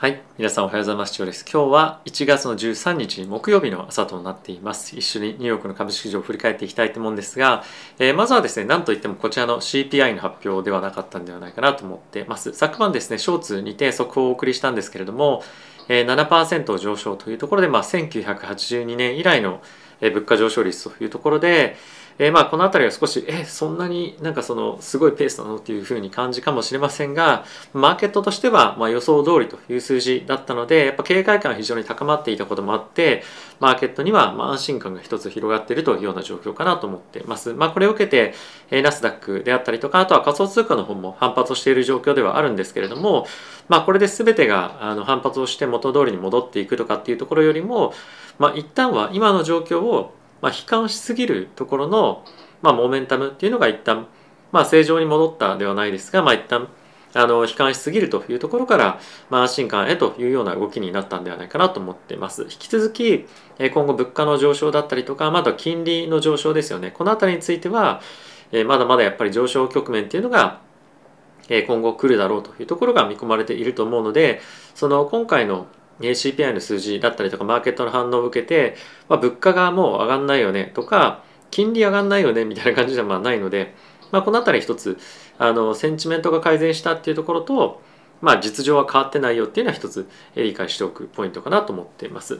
はい。皆さんおはようございます。今日は1月の13日木曜日の朝となっています。一緒にニューヨークの株式市場を振り返っていきたいと思うんですが、えー、まずはですね、なんといってもこちらの CPI の発表ではなかったんではないかなと思ってます。昨晩ですね、ショーツにて速報をお送りしたんですけれども、えー、7%上昇というところで、まあ、1982年以来の物価上昇率というところで、えー、まあこの辺りは少しえそんなになんかそのすごいペースなのっていうふうに感じかもしれませんがマーケットとしてはまあ予想通りという数字だったのでやっぱ警戒感非常に高まっていたこともあってマーケットにはまあ安心感が一つ広がっているというような状況かなと思ってます。まあ、これを受けて、えー、ナスダックであったりとかあとは仮想通貨の方も反発をしている状況ではあるんですけれども、まあ、これで全てがあの反発をして元通りに戻っていくとかっていうところよりも、まあ、一旦は今の状況をまあ、悲観しすぎるところの、まあ、モメンタムっていうのが一旦、まあ、正常に戻ったではないですが、まあ、一旦あの悲観しすぎるというところから、まあ、安心感へというような動きになったんではないかなと思っています引き続き今後物価の上昇だったりとかまた金利の上昇ですよねこの辺りについてはまだまだやっぱり上昇局面っていうのが今後来るだろうというところが見込まれていると思うのでその今回の CPI の数字だったりとかマーケットの反応を受けて、まあ、物価がもう上がんないよねとか金利上がんないよねみたいな感じではまあないので、まあ、この辺り一つあのセンチメントが改善したっていうところと、まあ、実情は変わってないよっていうのは一つ理解しておくポイントかなと思っています。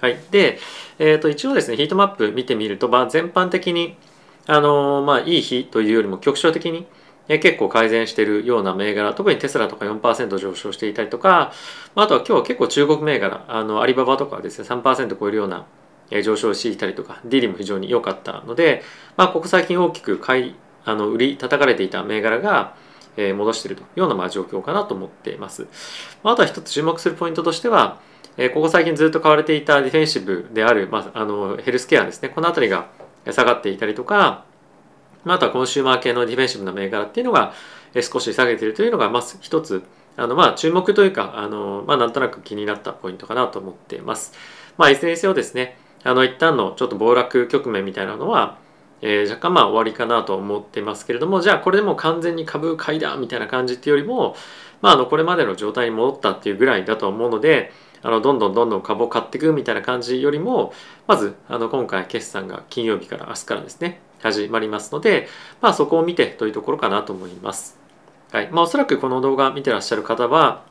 はい、で、えー、と一応ですねヒートマップ見てみると、まあ、全般的にあのまあいい日というよりも局所的に結構改善しているような銘柄特にテスラとか4%上昇していたりとか、まあ、あとは今日は結構中国銘柄あのアリババとかはですね3%超えるような上昇していたりとかディリも非常に良かったので、まあ、ここ最近大きく買いあの売り叩かれていた銘柄が戻しているというようなまあ状況かなと思っています、まあ、あとは一つ注目するポイントとしてはここ最近ずっと買われていたディフェンシブである、まあ、あのヘルスケアですねこの辺りが下がっていたりとかまあ、あとはコンシューマー系のディフェンシブな銘柄っていうのが少し下げているというのがまず一つあのまあ注目というかあの、まあ、なんとなく気になったポイントかなと思っています。まあ、SNS にですねあの一旦のちょっと暴落局面みたいなのは、えー、若干まあ終わりかなと思ってますけれどもじゃあこれでも完全に株買いだみたいな感じっていうよりも、まあ、あのこれまでの状態に戻ったっていうぐらいだと思うのであのどんどんどんどん株を買っていくみたいな感じよりもまずあの今回決算が金曜日から明日からですね始まりますので、まあ、そこを見てというところかなと思います。はいまあ、おそらくこの動画見てらっしゃる方は、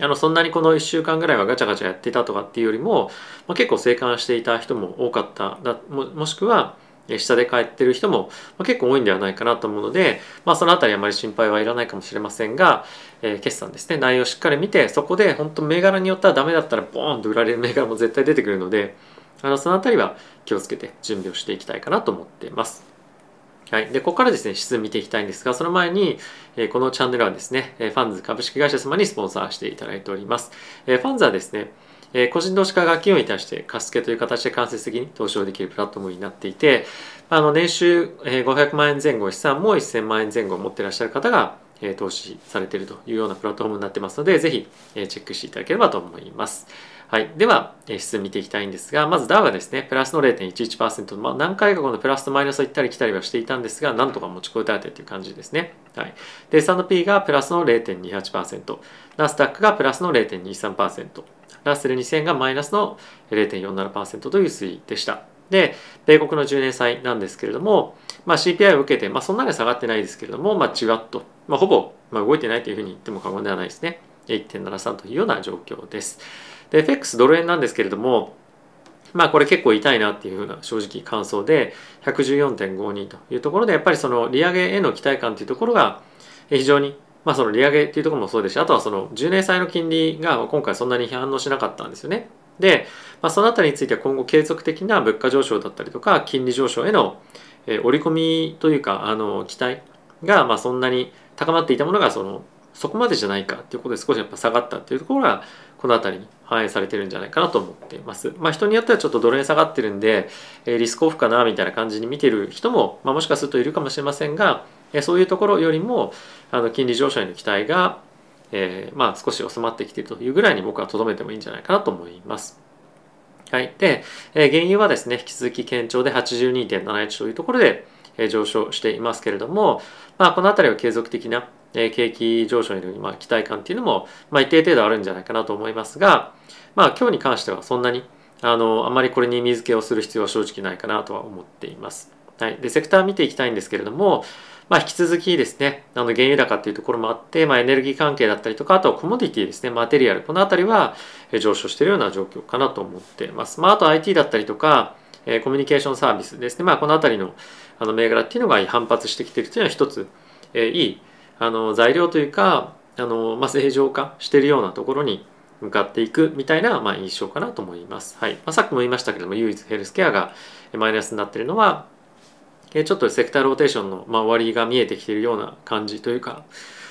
あのそんなにこの1週間ぐらいはガチャガチャやってたとかっていうよりも、まあ、結構生還していた人も多かったももしくは下で帰ってる人も結構多いんではないかなと思うので、まあ、そのあたりあまり心配はいらないかもしれませんが、えー、決算ですね内容をしっかり見てそこで本当銘柄によってはダメだったらボーンと売られる銘柄も絶対出てくるのであのその辺りは気をつけて準備をしていきたいかなと思っています。はい。で、ここからですね、質問見ていきたいんですが、その前に、えー、このチャンネルはですね、ファンズ株式会社様にスポンサーしていただいております。えー、ファンズはですね、えー、個人投資家が企業に対して貸付という形で間接的に投資をできるプラットフォームになっていて、あの、年収500万円前後、資産も1000万円前後を持ってらっしゃる方が、え投資されているというようなプラットフォームになってますので、ぜひ、えチェックしていただければと思います。はい、では指数見ていきたいんですがまずダウはがですねプラスの0.11%、まあ、何回かこのプラスとマイナスを行ったり来たりはしていたんですがなんとか持ちこたえてという感じですね、はい、で S&P がプラスの0.28%ナスダックがプラスの0.23%ラッセル2000がマイナスの0.47%という推移でしたで米国の10年債なんですけれども、まあ、CPI を受けて、まあ、そんなに下がってないですけれども、まあ、じわっと、まあ、ほぼ、まあ、動いてないというふうに言っても過言ではないですね1.73というような状況です。で FX ドル円なんですけれどもまあこれ結構痛いなっていうふうな正直感想で114.52というところでやっぱりその利上げへの期待感というところが非常にまあその利上げっていうところもそうですしあとはその10年債の金利が今回そんなに反応しなかったんですよね。で、まあ、そのあたりについては今後継続的な物価上昇だったりとか金利上昇への織り込みというかあの期待がまあそんなに高まっていたものがそのそこまでじゃないかっていうことで少しやっぱ下がったっていうところがこの辺りに反映されてるんじゃないかなと思っています。まあ、人によってはちょっとドル円下がってるんで、えリスクオフかなみたいな感じに見てる人も、まあ、もしかするといるかもしれませんが、えそういうところよりもあの金利上昇への期待が、えー、まあ、少し収まってきているというぐらいに僕はとどめてもいいんじゃないかなと思います。はい。で、えー、原油はですね、引き続き堅調で82.71というところで、えー、上昇していますけれども、まあ、この辺りは継続的なえ景気上昇への、まあ、期待感っていうのも、まあ、一定程度あるんじゃないかなと思いますが、まあ、今日に関してはそんなにあのあまりこれに水けをする必要は正直ないかなとは思っています。はい、でセクター見ていきたいんですけれども、まあ、引き続きですねあの原油高っていうところもあって、まあ、エネルギー関係だったりとかあとはコモディティですねマテリアルこの辺りは上昇しているような状況かなと思っています。まあ、あと IT だったりとかコミュニケーションサービスですね、まあ、この辺りのあの銘柄っていうのが反発してきているというのは一つ、えいいあの材料というかあの、まあ、正常化しているようなところに向かっていくみたいな、まあ、印象かなと思います。はいまあ、さっきも言いましたけども唯一ヘルスケアがマイナスになっているのはちょっとセクターローテーションの、まあ、終わりが見えてきているような感じというか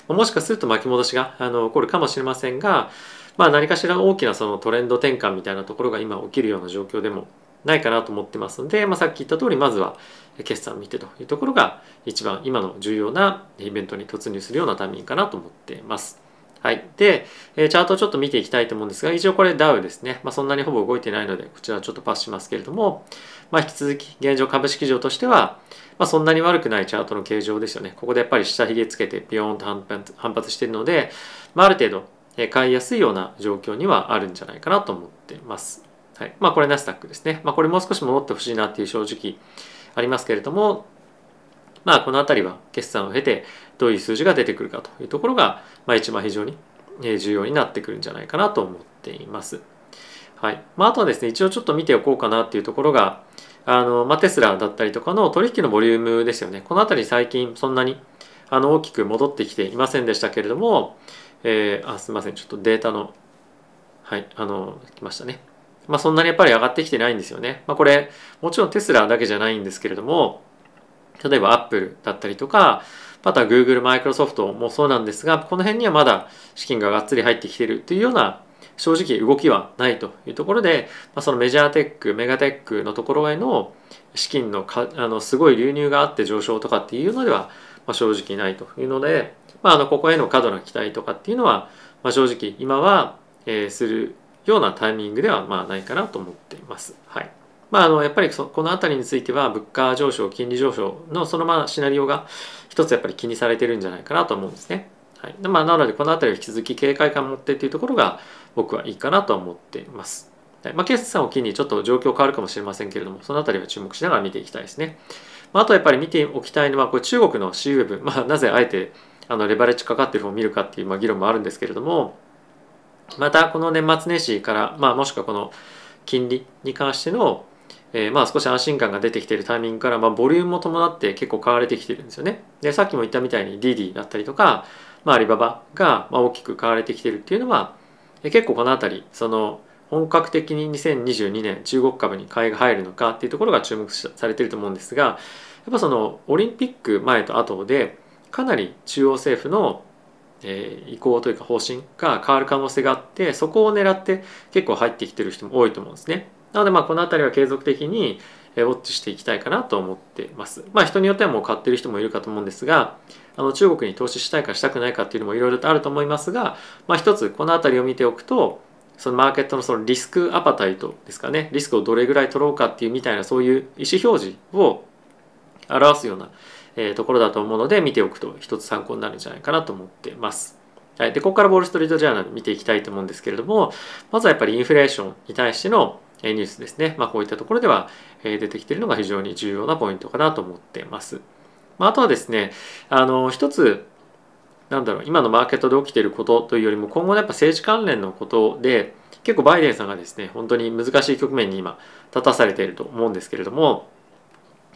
もしかすると巻き戻しがあの起こるかもしれませんが、まあ、何かしら大きなそのトレンド転換みたいなところが今起きるような状況でもないかなと思ってますので、まあ、さっき言った通りまずは決算を見てというところが一番今の重要なイベントに突入するようなタイミングかなと思ってます。はい。で、チャートをちょっと見ていきたいと思うんですが、一応これダウですね。まあ、そんなにほぼ動いてないので、こちらはちょっとパスしますけれども、まあ、引き続き現状株式上としては、まあ、そんなに悪くないチャートの形状ですよね。ここでやっぱり下髭つけてビヨーンと反発しているので、まあ、ある程度買いやすいような状況にはあるんじゃないかなと思ってます。はい。まあこれナスダックですね。まあこれもう少し戻ってほしいなっていう正直ありますけれども、まあこの辺りは決算を経てどういう数字が出てくるかというところが、まあ一番非常に重要になってくるんじゃないかなと思っています。はい。まああとはですね、一応ちょっと見ておこうかなっていうところが、あの、まあ、テスラだったりとかの取引のボリュームですよね。この辺り最近そんなにあの大きく戻ってきていませんでしたけれども、えー、あすいません、ちょっとデータの、はい、あの、来ましたね。まあ、そんなにやっぱり上がってきてないんですよね。まあ、これもちろんテスラだけじゃないんですけれども例えばアップルだったりとかまた Google、マイクロソフトもそうなんですがこの辺にはまだ資金ががっつり入ってきてるというような正直動きはないというところで、まあ、そのメジャーテックメガテックのところへの資金のかあのすごい流入があって上昇とかっていうのでは、まあ、正直ないというので、まあ、あのここへの過度な期待とかっていうのは、まあ、正直今は、えー、するようなタイミングではまあないかなと思っています。はいまあ、あのやっぱりこの辺りについては物価上昇金利上昇のそのままシナリオが一つやっぱり気にされてるんじゃないかなと思うんですね。はいまあ、なのでこの辺りを引き続き警戒感を持ってっていうところが僕はいいかなと思っています。はいまあ、決算を機にちょっと状況変わるかもしれませんけれどもその辺りは注目しながら見ていきたいですね。まあ、あとやっぱり見ておきたいのはこれ中国の CU 分、まあ、なぜあえてあのレバレッジかかってる方を見るかっていうまあ議論もあるんですけれどもまたこの年末年始から、まあ、もしくはこの金利に関しての、えー、まあ少し安心感が出てきているタイミングから、まあ、ボリュームも伴って結構買われてきてるんですよね。でさっきも言ったみたいに DD だったりとか、まあ、アリババが大きく買われてきてるっていうのは、え結構この辺りその本格的に2022年中国株に買いが入るのかっていうところが注目されてると思うんですがやっぱそのオリンピック前と後でかなり中央政府のえー、意向というか方針が変わる可能性があってそこを狙って結構入ってきてる人も多いと思うんですね。なのでまあこの辺りは継続的にウォッチしていきたいかなと思ってます。まあ人によってはもう買ってる人もいるかと思うんですが、あの中国に投資したいかしたくないかっていうのもいろいろとあると思いますが、まあ一つこの辺りを見ておくと、そのマーケットのそのリスクアパタイトですかね、リスクをどれぐらい取ろうかっていうみたいなそういう意思表示を表すようなえところだと思うので見ておくと一つ参考になるんじゃないかなと思ってます。はい、でここからウォール・ストリート・ジャーナル見ていきたいと思うんですけれどもまずはやっぱりインフレーションに対してのニュースですね、まあ、こういったところでは出てきているのが非常に重要なポイントかなと思ってます。まあ、あとはですねあの一つなんだろう今のマーケットで起きていることというよりも今後のやっぱ政治関連のことで結構バイデンさんがですね本当に難しい局面に今立たされていると思うんですけれども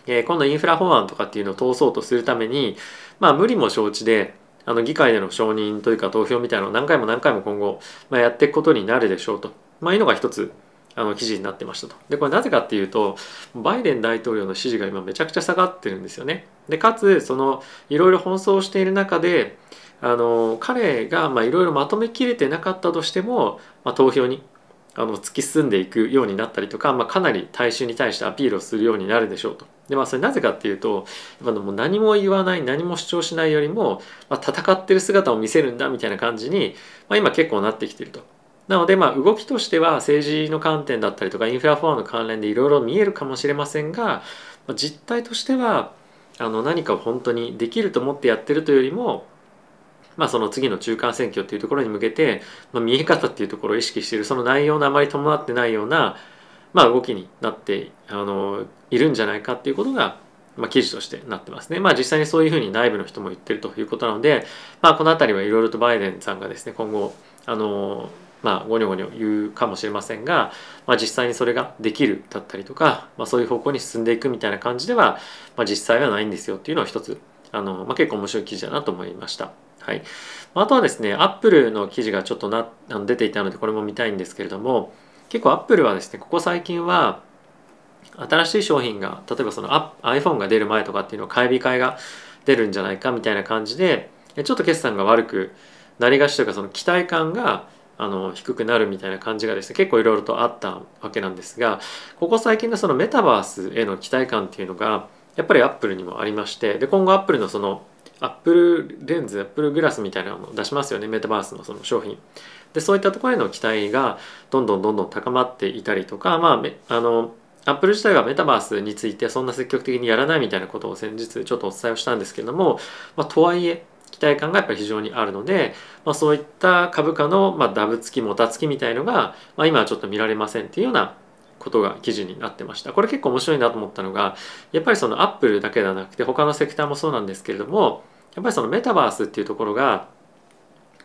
え今度インフラ法案とかっていうのを通そうとするために、まあ、無理も承知であの議会での承認というか投票みたいなのを何回も何回も今後、まあ、やっていくことになるでしょうと、まあ、いうのが一つあの記事になってましたと。でこれなぜかっていうとバイデン大統領の支持が今めちゃくちゃ下がってるんですよね。でかつそのいろいろ奔走している中であの彼がいろいろまとめきれてなかったとしても、まあ、投票にあの突き進んでいくようになったりとか、まあ、かなり大衆に対してアピールをするようになるでしょうと。でまあそれなぜかっていうとあのもう何も言わない何も主張しないよりも、まあ、戦ってる姿を見せるんだみたいな感じに、まあ、今結構なってきてると。なのでまあ動きとしては政治の観点だったりとかインフラフォアの関連でいろいろ見えるかもしれませんが、まあ、実態としてはあの何かを本当にできると思ってやってるというよりもまあ、その次の中間選挙っていうところに向けて、まあ、見え方っていうところを意識しているその内容のあまり伴ってないような、まあ、動きになってあのいるんじゃないかっていうことが、まあ、記事としてなってますね。まあ、実際にそういうふうに内部の人も言ってるということなので、まあ、この辺りはいろいろとバイデンさんがですね今後あのまあ、ごにょごにょ言うかもしれませんが、まあ、実際にそれができるだったりとか、まあ、そういう方向に進んでいくみたいな感じでは、まあ、実際はないんですよっていうのは一つあの、まあ、結構面白い記事だなと思いました。はい、あとはですねアップルの記事がちょっとなあの出ていたのでこれも見たいんですけれども結構アップルはですねここ最近は新しい商品が例えばその iPhone が出る前とかっていうのを買い控えが出るんじゃないかみたいな感じでちょっと決算が悪くなりがちというかその期待感があの低くなるみたいな感じがですね結構いろいろとあったわけなんですがここ最近のそのメタバースへの期待感っていうのがやっぱりアップルにもありましてで今後アップルのそのアップルレンズアップルグラスみたいなのを出しますよねメタバースのその商品でそういったところへの期待がどんどんどんどん高まっていたりとかまああのアップル自体がメタバースについてそんな積極的にやらないみたいなことを先日ちょっとお伝えをしたんですけども、まあ、とはいえ期待感がやっぱり非常にあるので、まあ、そういった株価の、まあ、ダブつきもたつきみたいのが、まあ、今はちょっと見られませんっていうようなことが記事になってましたこれ結構面白いなと思ったのがやっぱりそのアップルだけではなくて他のセクターもそうなんですけれどもやっぱりそのメタバースっていうところが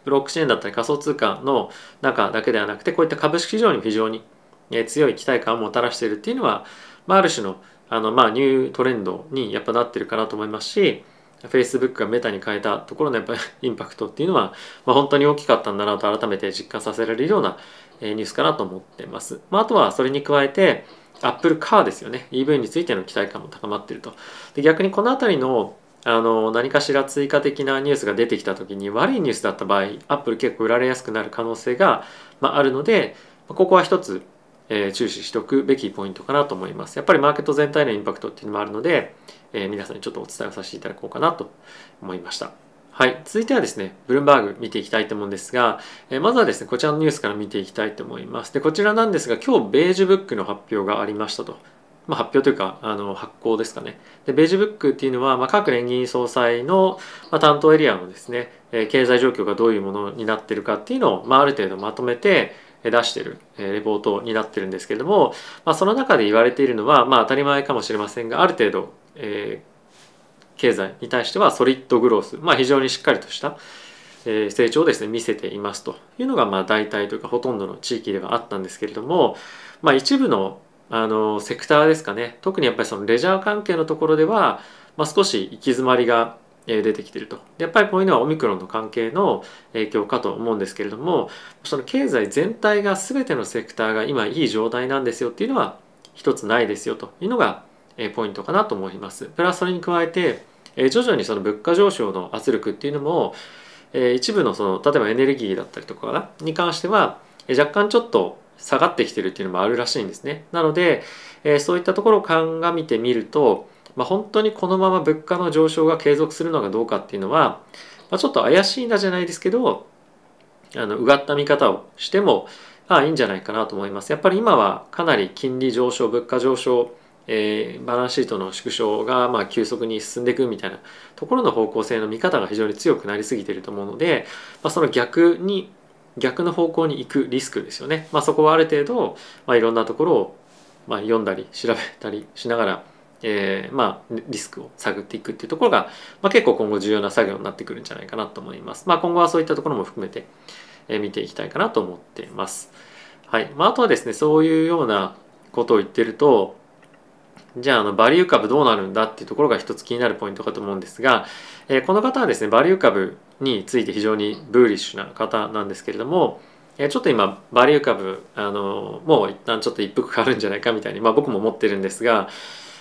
ブロックチェーンだったり仮想通貨の中だけではなくてこういった株式市場に非常に強い期待感をもたらしているっていうのは、まあ、ある種のあの、まあ、ニュートレンドにやっぱなってるかなと思いますし Facebook がメタに変えたところのやっぱり インパクトっていうのは、まあ、本当に大きかったんだなと改めて実感させられるようなニュースかなと思ってます。まあ、あとはそれに加えて Apple Car ですよね EV についての期待感も高まっていると。で逆にこの辺りのあの何かしら追加的なニュースが出てきた時に悪いニュースだった場合アップル結構売られやすくなる可能性が、まあ、あるのでここは一つ、えー、注視しておくべきポイントかなと思いますやっぱりマーケット全体のインパクトっていうのもあるので、えー、皆さんにちょっとお伝えをさせていただこうかなと思いましたはい。続いてはですね、ブルームバーグ見ていきたいと思うんですが、えまずはですね、こちらのニュースから見ていきたいと思います。で、こちらなんですが、今日、ベージュブックの発表がありましたと。まあ、発表というかあの発行ですかねでベージュブックっていうのは、まあ、各連銀総裁の、まあ、担当エリアのですね、え経済状況がどういうものになってるかっていうのを、まあ、ある程度まとめて出してるレポートになってるんですけれども、まあ、その中で言われているのは、まあ、当たり前かもしれませんがある程度、えー、経済に対してはソリッドグロース、まあ、非常にしっかりとした成長をですね見せていますというのがまあ大体というかほとんどの地域ではあったんですけれども、まあ、一部のあのセクターですかね特にやっぱりそのレジャー関係のところでは、まあ、少し行き詰まりが出てきてるとやっぱりこういうのはオミクロンの関係の影響かと思うんですけれどもその経済全体が全てのセクターが今いい状態なんですよっていうのは一つないですよというのがポイントかなと思います。プラスそれに加えて徐々にその物価上昇の圧力っていうのも一部のその例えばエネルギーだったりとかに関しては若干ちょっと下がってきてるっていうのもあるらしいんですね。なので、えー、そういったところを鑑みてみると、まあ、本当にこのまま物価の上昇が継続するのかどうかっていうのは、まあ、ちょっと怪しいなじゃないですけどあのうがった見方をしてもああいいんじゃないかなと思います。やっぱり今はかなり金利上昇物価上昇えー、バランスシートの縮小がまあ急速に進んでいくみたいなところの方向性の見方が非常に強くなりすぎてると思うので、まあ、その逆に逆の方向に行くリスクですよね、まあ、そこはある程度、まあ、いろんなところを、まあ、読んだり調べたりしながら、えー、まあ、リスクを探っていくっていうところが、まあ、結構今後重要な作業になってくるんじゃないかなと思います、まあ、今後はそういったところも含めて、えー、見ていきたいかなと思っています、はいまあ、あとはですねそういうようなことを言ってるとじゃああのバリュー株どうなるんだっていうところが一つ気になるポイントかと思うんですが、えー、この方はですねバリュー株について非常にブーリッシュな方なんですけれども、えちょっと今バリュー株あのもう一旦ちょっと一服変わるんじゃないかみたいに、まあ、僕も思ってるんですが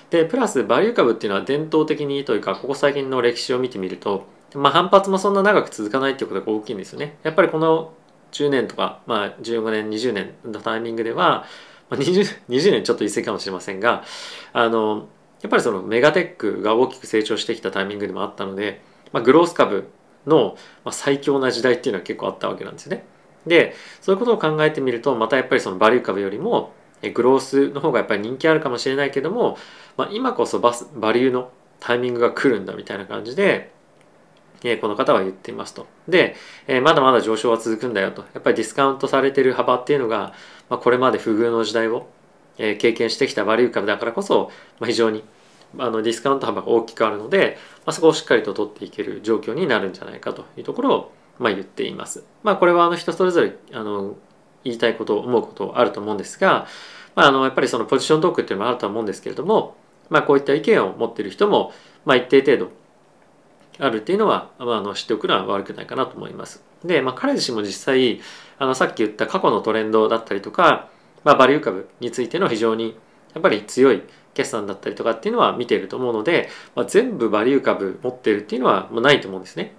でプラスバリュー株っていうのは伝統的にというかここ最近の歴史を見てみると、まあ、反発もそんな長く続かないっていうことが大きいんですよね。やっぱりこの10年とか、まあ、15年20年のタイミングでは、まあ20、20, 年ちょっと一石かもしれませんがあのやっぱりそのメガテックが大きく成長してきたタイミングでもあったので、まあ、グロース株の最強な時代っていうのは結構あったわけなんですよね。でそういうことを考えてみるとまたやっぱりそのバリュー株よりもグロースの方がやっぱり人気あるかもしれないけども、まあ、今こそバスバリューのタイミングが来るんだみたいな感じで、えこの方は言っていますと。で、えまだまだ上昇は続くんだよと。やっぱりディスカウントされてる幅っていうのが、まあ、これまで不遇の時代を、え経験してきたバリュー株だからこそ、まあ、非常にあのディスカウント幅が大きくあるので、まあ、そこをしっかりと取っていける状況になるんじゃないかというところを、まあ、言っています。まあ、これはあの人それぞれあの言いたいこと思うことあると思うんですが、まあ、あのやっぱりそのポジショントークっていうのもあると思うんですけれども、まあ、こういった意見を持っている人も、まあ、一定程度あるっていうのは、まあ、あの知っておくのは悪くないかなと思います。で、まあ、彼自身も実際あのさっき言った過去のトレンドだったりとか、まあ、バリュー株についての非常にやっぱり強い決算だったりとかっていうのは見てると思うので、まあ、全部バリュー株持ってるっていうのはもうないと思うんですね。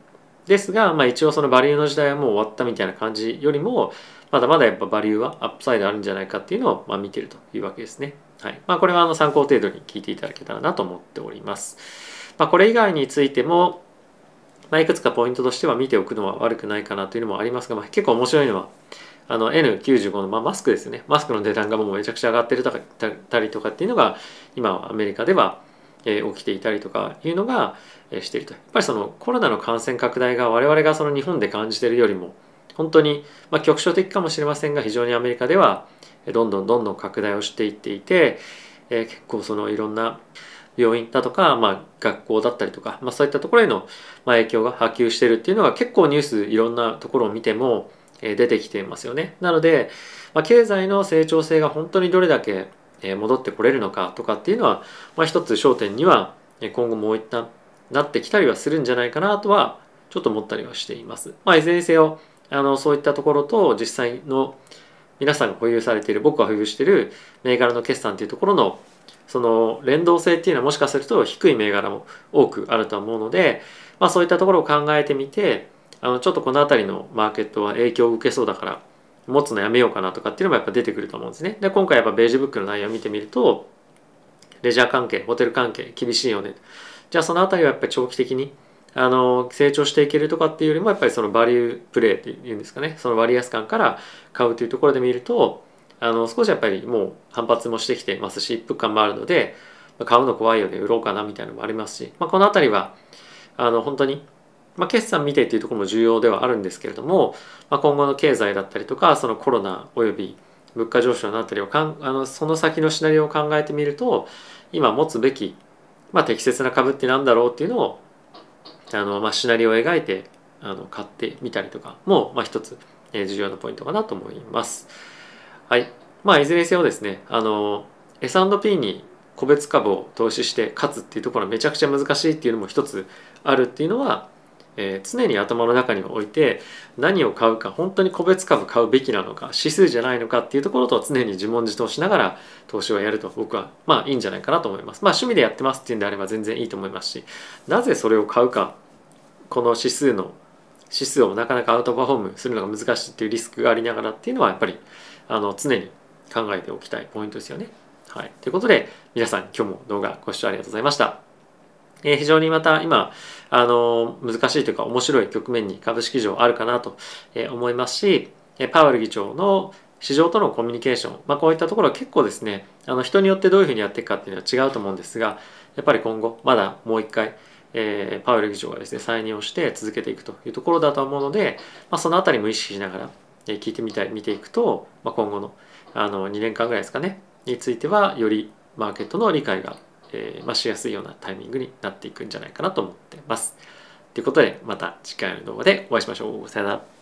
ですが、まあ、一応そのバリューの時代はもう終わったみたいな感じよりもまだまだやっぱバリューはアップサイドあるんじゃないかっていうのをま見てるというわけですね。はいまあ、これはあの参考程度に聞いていただけたらなと思っております。まあ、これ以外についても、まあ、いくつかポイントとしては見ておくのは悪くないかなというのもありますが、まあ、結構面白いのはあの N95 の、まあ、マスクですねマスクの値段がもうめちゃくちゃ上がってるたりとかっていうのが今アメリカでは、えー、起きていたりとかいうのが、えー、しているとやっぱりそのコロナの感染拡大が我々がその日本で感じてるよりも本当に、まあ、局所的かもしれませんが非常にアメリカではどんどんどんどん拡大をしていっていて、えー、結構そのいろんな病院だとか、まあ、学校だったりとか、まあ、そういったところへの、まあ、影響が波及してるっていうのが結構ニュースいろんなところを見ても出てきていますよね。なので、まあ、経済の成長性が本当にどれだけ戻ってこれるのかとかっていうのは、まあ、一つ焦点には今後もう一旦なってきたりはするんじゃないかなとはちょっと思ったりはしています。まあ、いずれにせよあのそういったところと実際の皆さんが保有されている僕が保有している銘柄の決算というところのその連動性っていうのはもしかすると低い銘柄も多くあると思うので、まあ、そういったところを考えてみてあのちょっとこの辺りのマーケットは影響を受けそうだから持つのやめようかなとかっていうのもやっぱ出てくると思うんですね。で今回やっぱベージュブックの内容を見てみるとレジャー関係ホテル関係厳しいよねじゃあその辺りはやっぱり長期的にあの成長していけるとかっていうよりもやっぱりそのバリュープレイっていうんですかねその割安感から買うというところで見るとあの少しやっぱりもう反発もしてきてますし一服感もあるので買うの怖いよね売ろうかなみたいなのもありますし、まあ、この辺りはあの本当にまあ、決算見てっていうところも重要ではあるんですけれども、まあ、今後の経済だったりとかそのコロナおよび物価上昇なったりをかんあのその先のシナリオを考えてみると今持つべき、まあ、適切な株って何だろうっていうのをあの、まあ、シナリオを描いてあの買ってみたりとかも、まあ、一つ、え重要なポイントかなと思います。はい。まあ、いずれにせよですね、あの、S&P に個別株を投資して勝つっていうところはめちゃくちゃ難しいっていうのも一つあるっていうのは、えー、常に頭の中に置いて何を買うか本当に個別株買うべきなのか指数じゃないのかっていうところと常に自問自答しながら投資をやると僕はまあいいんじゃないかなと思いますまあ趣味でやってますっていうんであれば全然いいと思いますしなぜそれを買うかこの指数の指数をなかなかアウトパフォームするのが難しいっていうリスクがありながらっていうのはやっぱりあの常に考えておきたいポイントですよね。はい、ということで皆さん今日も動画ご視聴ありがとうございました。えー、非常にまた今、あのー、難しいというか面白い局面に株式市場あるかなと思いますし、パウエル議長の市場とのコミュニケーション、まあ、こういったところは結構ですねあの人によってどういうふうにやっていくかっていうのは違うと思うんですがやっぱり今後まだもう一回、えー、パウエル議長がですね再任をして続けていくというところだと思うので、まあ、その辺りも意識しながら聞いてみたい見ていくと、まあ、今後のあの2年間ぐらいですかねについてはよりマーケットの理解がえー、まあ、しやすいようなタイミングになっていくんじゃないかなと思ってます。ということでまた次回の動画でお会いしましょう。さよなら。